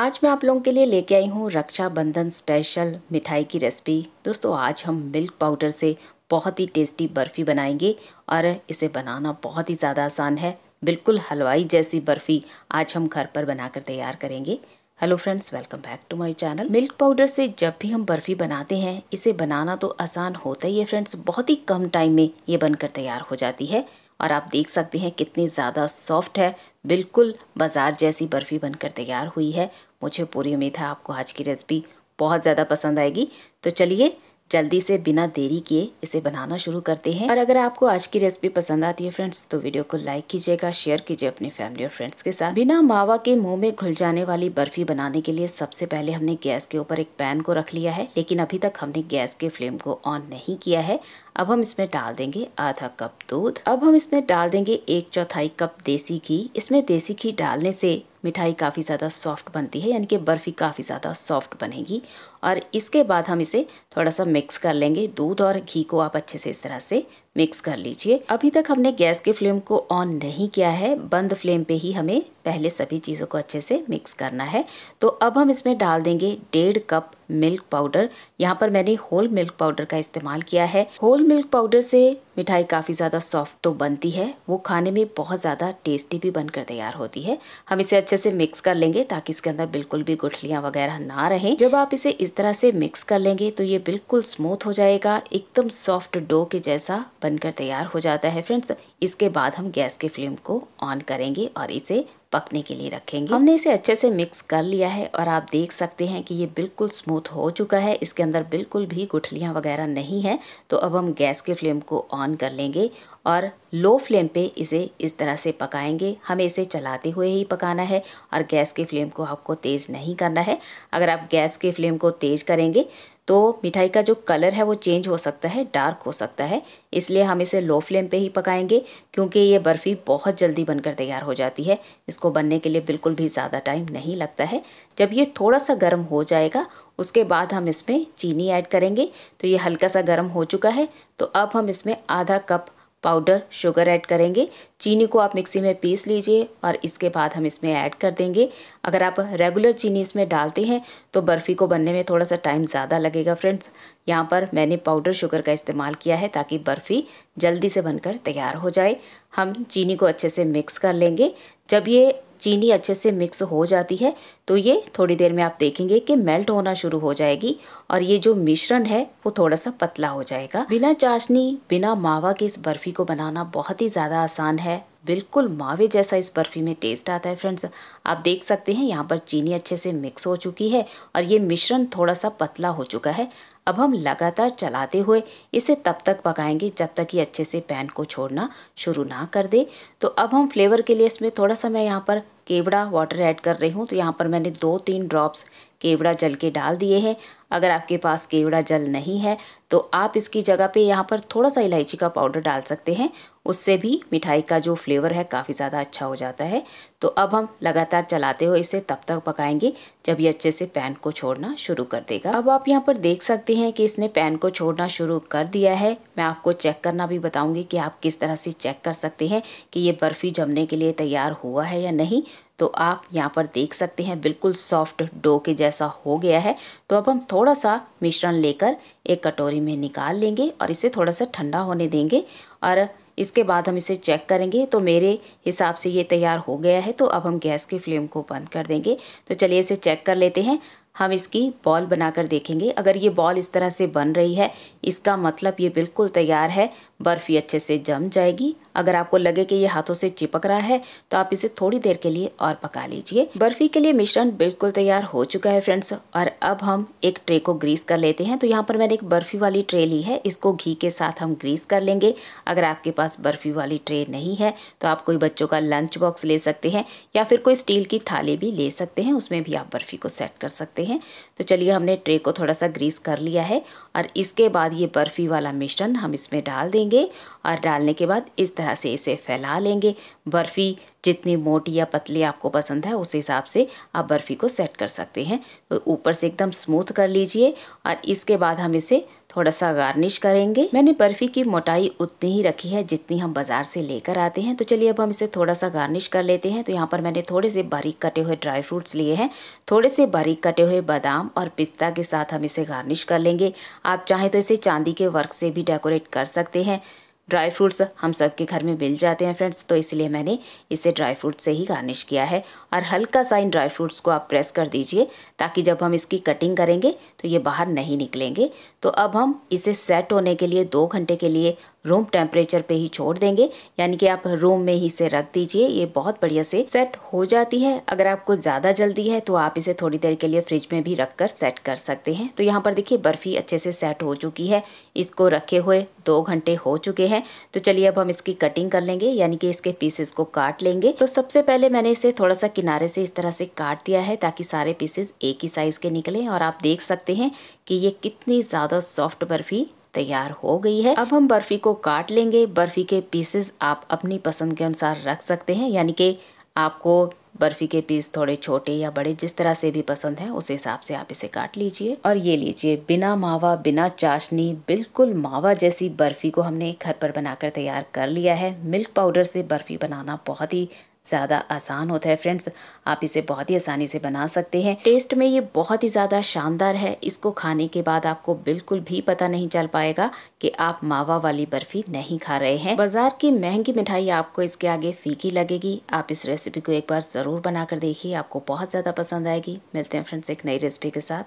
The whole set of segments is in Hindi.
आज मैं आप लोगों के लिए लेके आई हूँ रक्षाबंधन स्पेशल मिठाई की रेसिपी दोस्तों आज हम मिल्क पाउडर से बहुत ही टेस्टी बर्फ़ी बनाएंगे और इसे बनाना बहुत ही ज़्यादा आसान है बिल्कुल हलवाई जैसी बर्फ़ी आज हम घर पर बनाकर तैयार करेंगे hello friends welcome back to my channel milk powder से जब भी हम बर्फ़ी बनाते हैं इसे बनाना तो आसान होता ही है फ्रेंड्स बहुत ही कम टाइम में ये बनकर तैयार हो जाती है और आप देख सकते हैं कितनी ज़्यादा सॉफ्ट है बिल्कुल बाज़ार जैसी बर्फ़ी बनकर तैयार हुई है मुझे पूरी उम्मीद है आपको आज की रेसिपी बहुत ज़्यादा पसंद आएगी तो चलिए जल्दी से बिना देरी किए इसे बनाना शुरू करते हैं और अगर आपको आज की रेसिपी पसंद आती है फ्रेंड्स तो वीडियो को लाइक कीजिएगा शेयर कीजिए अपने फैमिली और फ्रेंड्स के साथ बिना मावा के मुंह में घुल जाने वाली बर्फी बनाने के लिए सबसे पहले हमने गैस के ऊपर एक पैन को रख लिया है लेकिन अभी तक हमने गैस के फ्लेम को ऑन नहीं किया है अब हम इसमें डाल देंगे आधा कप दूध अब हम इसमें डाल देंगे एक चौथाई कप देसी घी इसमें देसी घी डालने से मिठाई काफ़ी ज़्यादा सॉफ्ट बनती है यानी कि बर्फ़ी काफ़ी ज़्यादा सॉफ्ट बनेगी और इसके बाद हम इसे थोड़ा सा मिक्स कर लेंगे दूध और घी को आप अच्छे से इस तरह से मिक्स कर लीजिए अभी तक हमने गैस के फ्लेम को ऑन नहीं किया है बंद फ्लेम पे ही हमें पहले सभी चीज़ों को अच्छे से मिक्स करना है तो अब हम इसमें डाल देंगे डेढ़ कप मिल्क पाउडर यहाँ पर मैंने होल मिल्क पाउडर का इस्तेमाल किया है होल मिल्क पाउडर से मिठाई काफ़ी ज़्यादा सॉफ्ट तो बनती है वो खाने में बहुत ज़्यादा टेस्टी भी बनकर तैयार होती है हम इसे अच्छे से मिक्स कर लेंगे ताकि इसके अंदर बिल्कुल भी गुठलियाँ वगैरह ना रहें जब आप इसे इस तरह से मिक्स कर लेंगे तो ये बिल्कुल स्मूथ हो जाएगा एकदम सॉफ्ट डो के जैसा बनकर तैयार हो जाता है फ्रेंड्स इसके बाद हम गैस के फ्लेम को ऑन करेंगे और इसे पकने के लिए रखेंगे हमने इसे अच्छे से मिक्स कर लिया है और आप देख सकते हैं कि ये बिल्कुल स्मूथ हो चुका है इसके अंदर बिल्कुल भी गुठलियाँ वगैरह नहीं है तो अब हम गैस के फ्लेम को ऑन कर लेंगे और लो फ्लेम पे इसे इस तरह से पकाएंगे हमें इसे चलाते हुए ही पकाना है और गैस के फ्लेम को आपको तेज़ नहीं करना है अगर आप गैस के फ्लेम को तेज़ करेंगे तो मिठाई का जो कलर है वो चेंज हो सकता है डार्क हो सकता है इसलिए हम इसे लो फ्लेम पे ही पकाएंगे क्योंकि ये बर्फ़ी बहुत जल्दी बनकर तैयार हो जाती है इसको बनने के लिए बिल्कुल भी ज़्यादा टाइम नहीं लगता है जब ये थोड़ा सा गर्म हो जाएगा उसके बाद हम इसमें चीनी ऐड करेंगे तो ये हल्का सा गर्म हो चुका है तो अब हम इसमें आधा कप पाउडर शुगर ऐड करेंगे चीनी को आप मिक्सी में पीस लीजिए और इसके बाद हम इसमें ऐड कर देंगे अगर आप रेगुलर चीनी इसमें डालते हैं तो बर्फ़ी को बनने में थोड़ा सा टाइम ज़्यादा लगेगा फ्रेंड्स यहाँ पर मैंने पाउडर शुगर का इस्तेमाल किया है ताकि बर्फ़ी जल्दी से बनकर तैयार हो जाए हम चीनी को अच्छे से मिक्स कर लेंगे जब ये चीनी अच्छे से मिक्स हो जाती है तो ये थोड़ी देर में आप देखेंगे कि मेल्ट होना शुरू हो जाएगी और ये जो मिश्रण है वो थोड़ा सा पतला हो जाएगा बिना चाशनी बिना मावा के इस बर्फ़ी को बनाना बहुत ही ज़्यादा आसान है बिल्कुल मावे जैसा इस बर्फ़ी में टेस्ट आता है फ्रेंड्स आप देख सकते हैं यहाँ पर चीनी अच्छे से मिक्स हो चुकी है और ये मिश्रण थोड़ा सा पतला हो चुका है अब हम लगातार चलाते हुए इसे तब तक पकाएंगे जब तक ये अच्छे से पैन को छोड़ना शुरू ना कर दे तो अब हम फ्लेवर के लिए इसमें थोड़ा सा मैं यहाँ पर केवड़ा वाटर ऐड कर रही हूँ तो यहाँ पर मैंने दो तीन ड्रॉप्स केवड़ा जल के डाल दिए हैं अगर आपके पास केवड़ा जल नहीं है तो आप इसकी जगह पे यहाँ पर थोड़ा सा इलायची का पाउडर डाल सकते हैं उससे भी मिठाई का जो फ्लेवर है काफ़ी ज़्यादा अच्छा हो जाता है तो अब हम लगातार चलाते हुए इसे तब तक पकाएंगे जब ये अच्छे से पैन को छोड़ना शुरू कर देगा अब आप यहाँ पर देख सकते हैं कि इसने पैन को छोड़ना शुरू कर दिया है मैं आपको चेक करना भी बताऊँगी कि आप किस तरह से चेक कर सकते हैं कि ये बर्फ़ी जमने के लिए तैयार हुआ है या नहीं तो आप यहाँ पर देख सकते हैं बिल्कुल सॉफ्ट डो के जैसा हो गया है तो अब हम थोड़ा सा मिश्रण लेकर एक कटोरी में निकाल लेंगे और इसे थोड़ा सा ठंडा होने देंगे और इसके बाद हम इसे चेक करेंगे तो मेरे हिसाब से ये तैयार हो गया है तो अब हम गैस की फ्लेम को बंद कर देंगे तो चलिए इसे चेक कर लेते हैं हम इसकी बॉल बनाकर देखेंगे अगर ये बॉल इस तरह से बन रही है इसका मतलब ये बिल्कुल तैयार है बर्फ़ी अच्छे से जम जाएगी अगर आपको लगे कि ये हाथों से चिपक रहा है तो आप इसे थोड़ी देर के लिए और पका लीजिए बर्फ़ी के लिए मिश्रण बिल्कुल तैयार हो चुका है फ्रेंड्स और अब हम एक ट्रे को ग्रीस कर लेते हैं तो यहाँ पर मैंने एक बर्फ़ी वाली ट्रे ली है इसको घी के साथ हम ग्रीस कर लेंगे अगर आपके पास बर्फ़ी वाली ट्रे नहीं है तो आप कोई बच्चों का लंच बॉक्स ले सकते हैं या फिर कोई स्टील की थाली भी ले सकते हैं उसमें भी आप बर्फ़ी को सेट कर सकते हैं तो चलिए हमने ट्रे को थोड़ा सा ग्रीस कर लिया है और इसके बाद ये बर्फ़ी वाला मिश्रण हम इसमें डाल देंगे लेंगे और डालने के बाद इस तरह से इसे फैला लेंगे बर्फ़ी जितनी मोटी या पतली आपको पसंद है उस हिसाब से आप बर्फ़ी को सेट कर सकते हैं तो ऊपर से एकदम स्मूथ कर लीजिए और इसके बाद हम इसे थोड़ा सा गार्निश करेंगे मैंने बर्फ़ी की मोटाई उतनी ही रखी है जितनी हम बाज़ार से लेकर आते हैं तो चलिए अब हम इसे थोड़ा सा गार्निश कर लेते हैं तो यहाँ पर मैंने थोड़े से बारीक कटे हुए ड्राई फ्रूट्स लिए हैं थोड़े से बारीक कटे हुए बादाम और पिस्ता के साथ हम इसे गार्निश कर लेंगे आप चाहें तो इसे चांदी के वर्क से भी डेकोरेट कर सकते हैं ड्राई फ्रूट्स हम सब के घर में मिल जाते हैं फ्रेंड्स तो इसलिए मैंने इसे ड्राई फ्रूट से ही गार्निश किया है और हल्का सा इन ड्राई फ्रूट्स को आप प्रेस कर दीजिए ताकि जब हम इसकी कटिंग करेंगे तो ये बाहर नहीं निकलेंगे तो अब हम इसे सेट होने के लिए दो घंटे के लिए रूम टेम्परेचर पे ही छोड़ देंगे यानी कि आप रूम में ही इसे रख दीजिए ये बहुत बढ़िया से सेट हो जाती है अगर आपको ज़्यादा जल्दी है तो आप इसे थोड़ी देर के लिए फ्रिज में भी रख कर सेट कर सकते हैं तो यहाँ पर देखिए बर्फ़ी अच्छे से सेट हो चुकी है इसको रखे हुए दो घंटे हो चुके हैं तो चलिए अब हम इसकी कटिंग कर लेंगे यानी कि इसके पीसेस को काट लेंगे तो सबसे पहले मैंने इसे थोड़ा सा किनारे से इस तरह से काट दिया है ताकि सारे पीसेस एक ही साइज़ के निकलें और आप देख सकते हैं कि ये कितनी ज़्यादा सॉफ्ट बर्फ़ी तैयार हो गई है अब हम बर्फ़ी को काट लेंगे बर्फ़ी के पीसेस आप अपनी पसंद के अनुसार रख सकते हैं यानी कि आपको बर्फ़ी के पीस थोड़े छोटे या बड़े जिस तरह से भी पसंद है उस हिसाब से आप इसे काट लीजिए और ये लीजिए बिना मावा बिना चाशनी बिल्कुल मावा जैसी बर्फ़ी को हमने घर पर बनाकर तैयार कर लिया है मिल्क पाउडर से बर्फ़ी बनाना बहुत ही ज़्यादा आसान होता है फ्रेंड्स आप इसे बहुत ही आसानी से बना सकते हैं टेस्ट में ये बहुत ही ज़्यादा शानदार है इसको खाने के बाद आपको बिल्कुल भी पता नहीं चल पाएगा कि आप मावा वाली बर्फ़ी नहीं खा रहे हैं बाज़ार की महंगी मिठाई आपको इसके आगे फीकी लगेगी आप इस रेसिपी को एक बार ज़रूर बनाकर देखिए आपको बहुत ज़्यादा पसंद आएगी मिलते हैं फ्रेंड्स एक नई रेसिपी के साथ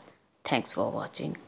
थैंक्स फॉर वॉचिंग